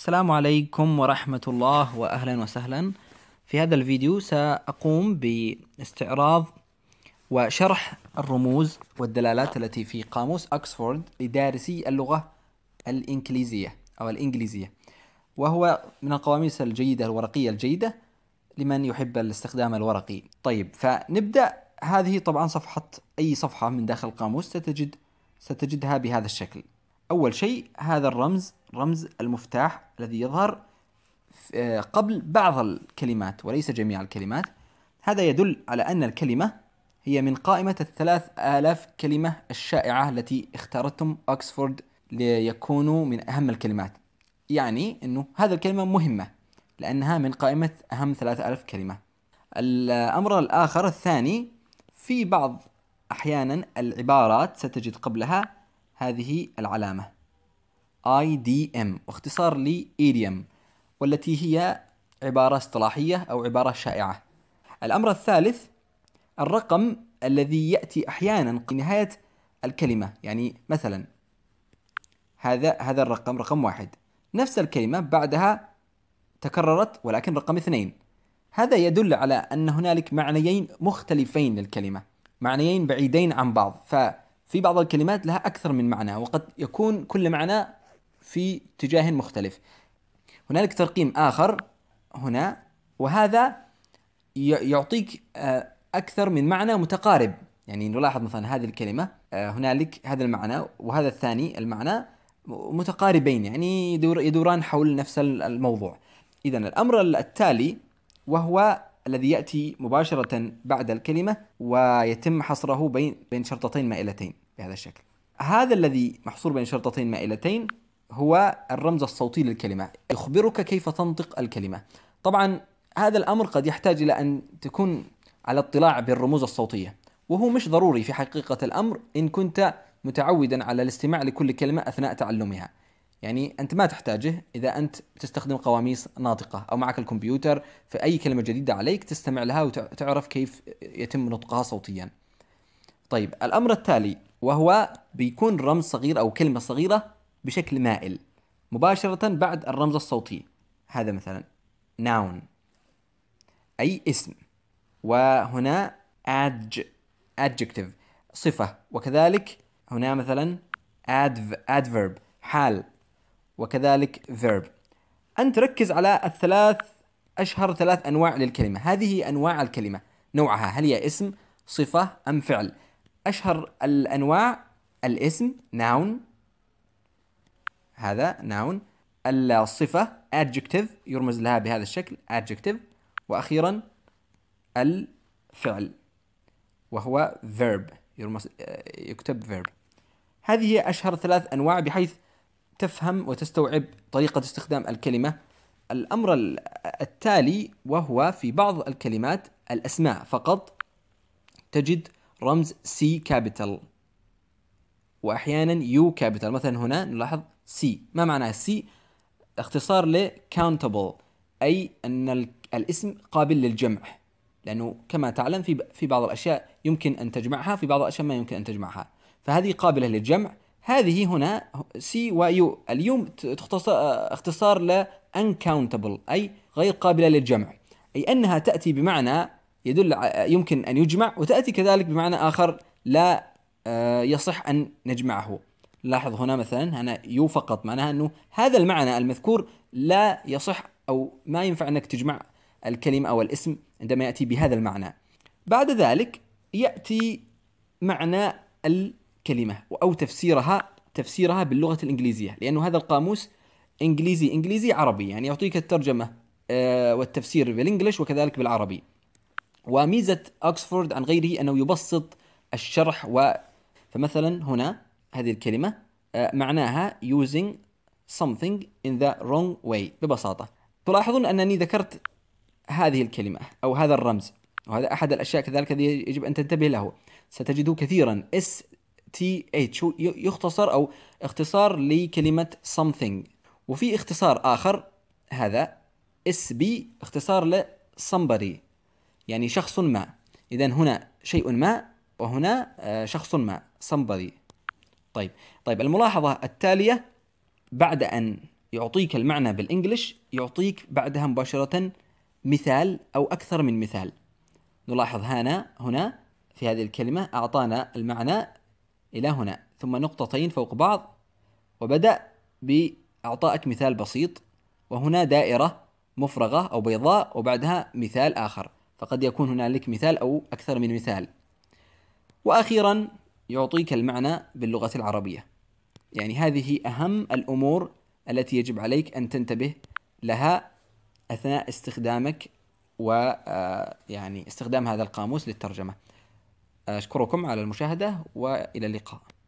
السلام عليكم ورحمة الله وأهلا وسهلا في هذا الفيديو سأقوم باستعراض وشرح الرموز والدلالات التي في قاموس أكسفورد لدارسي اللغة الإنجليزية أو الإنجليزية وهو من القواميس الجيدة الورقية الجيدة لمن يحب الاستخدام الورقي طيب فنبدأ هذه طبعا صفحة أي صفحة من داخل القاموس ستجد ستجدها بهذا الشكل أول شيء هذا الرمز رمز المفتاح الذي يظهر آه، قبل بعض الكلمات وليس جميع الكلمات هذا يدل على أن الكلمة هي من قائمة الثلاث آلاف كلمة الشائعة التي اختارتهم أكسفورد ليكونوا من أهم الكلمات يعني أنه هذه الكلمة مهمة لأنها من قائمة أهم ثلاث آلاف كلمة الأمر الآخر الثاني في بعض أحيانا العبارات ستجد قبلها هذه العلامة اي دي ام واختصار والتي هي عبارة اصطلاحية أو عبارة شائعة الأمر الثالث الرقم الذي يأتي أحيانا في نهاية الكلمة يعني مثلا هذا هذا الرقم رقم واحد نفس الكلمة بعدها تكررت ولكن رقم اثنين هذا يدل على أن هنالك معنيين مختلفين للكلمة معنيين بعيدين عن بعض ففي بعض الكلمات لها أكثر من معنى وقد يكون كل معنى في اتجاه مختلف هنالك ترقيم آخر هنا وهذا يعطيك آه، أكثر من معنى متقارب يعني نلاحظ مثلا هذه الكلمة آه، هنالك هذا المعنى وهذا الثاني المعنى متقاربين يعني يدوران حول نفس الموضوع إذا الأمر التالي وهو الذي يأتي مباشرة بعد الكلمة ويتم حصره بين بين شرطتين مائلتين بهذا الشكل هذا الذي محصور بين شرطتين مائلتين هو الرمز الصوتي للكلمة يخبرك كيف تنطق الكلمة طبعا هذا الأمر قد يحتاج إلى أن تكون على اطلاع بالرموز الصوتية وهو مش ضروري في حقيقة الأمر إن كنت متعودا على الاستماع لكل كلمة أثناء تعلمها يعني أنت ما تحتاجه إذا أنت تستخدم قواميس ناطقة أو معك الكمبيوتر في أي كلمة جديدة عليك تستمع لها وتعرف كيف يتم نطقها صوتيا طيب الأمر التالي وهو بيكون رمز صغير أو كلمة صغيرة بشكل مائل مباشرة بعد الرمز الصوتي هذا مثلا noun أي اسم وهنا adj adjective صفة وكذلك هنا مثلا adv adverb حال وكذلك verb أنت تركز على الثلاث أشهر ثلاث أنواع للكلمة هذه أنواع الكلمة نوعها هل هي اسم صفة أم فعل أشهر الأنواع الاسم noun هذا ناون الصفة adjective يرمز لها بهذا الشكل adjective وأخيرا الفعل وهو verb يرمز يكتب verb هذه هي أشهر ثلاث أنواع بحيث تفهم وتستوعب طريقة استخدام الكلمة الأمر التالي وهو في بعض الكلمات الأسماء فقط تجد رمز C capital وأحيانا U capital مثلا هنا نلاحظ سي ما معنى سي اختصار ل countable أي أن الاسم قابل للجمع لأنه كما تعلم في في بعض الأشياء يمكن أن تجمعها في بعض الأشياء ما يمكن أن تجمعها فهذه قابلة للجمع هذه هنا سي ويو اليوم اختصار ل uncountable أي غير قابلة للجمع أي أنها تأتي بمعنى يدل يمكن أن يجمع وتأتي كذلك بمعنى آخر لا آه، يصح أن نجمعه لاحظ هنا مثلا هنا يو فقط معناها انه هذا المعنى المذكور لا يصح او ما ينفع انك تجمع الكلمه او الاسم عندما ياتي بهذا المعنى. بعد ذلك ياتي معنى الكلمه او تفسيرها تفسيرها باللغه الانجليزيه لانه هذا القاموس انجليزي انجليزي عربي يعني يعطيك الترجمه آه، والتفسير بالانجلش وكذلك بالعربي. وميزه اوكسفورد عن غيره انه يبسط الشرح و فمثلا هنا هذه الكلمة آه، معناها using something in the wrong way ببساطة تلاحظون أنني ذكرت هذه الكلمة أو هذا الرمز وهذا أحد الأشياء كذلك الذي يجب أن تنتبه له ستجده كثيرا S T H يختصر أو اختصار لكلمة something وفي اختصار آخر هذا S B اختصار ل somebody يعني شخص ما إذا هنا شيء ما وهنا آه، شخص ما somebody طيب طيب الملاحظة التالية بعد أن يعطيك المعنى بالإنجليش يعطيك بعدها مباشرة مثال أو أكثر من مثال نلاحظ هنا هنا في هذه الكلمة أعطانا المعنى إلى هنا ثم نقطتين فوق بعض وبدأ بإعطائك مثال بسيط وهنا دائرة مفرغة أو بيضاء وبعدها مثال آخر فقد يكون هنالك مثال أو أكثر من مثال وأخيرا يعطيك المعنى باللغة العربية يعني هذه أهم الأمور التي يجب عليك أن تنتبه لها أثناء استخدامك و آه، يعني استخدام هذا القاموس للترجمة أشكركم على المشاهدة وإلى اللقاء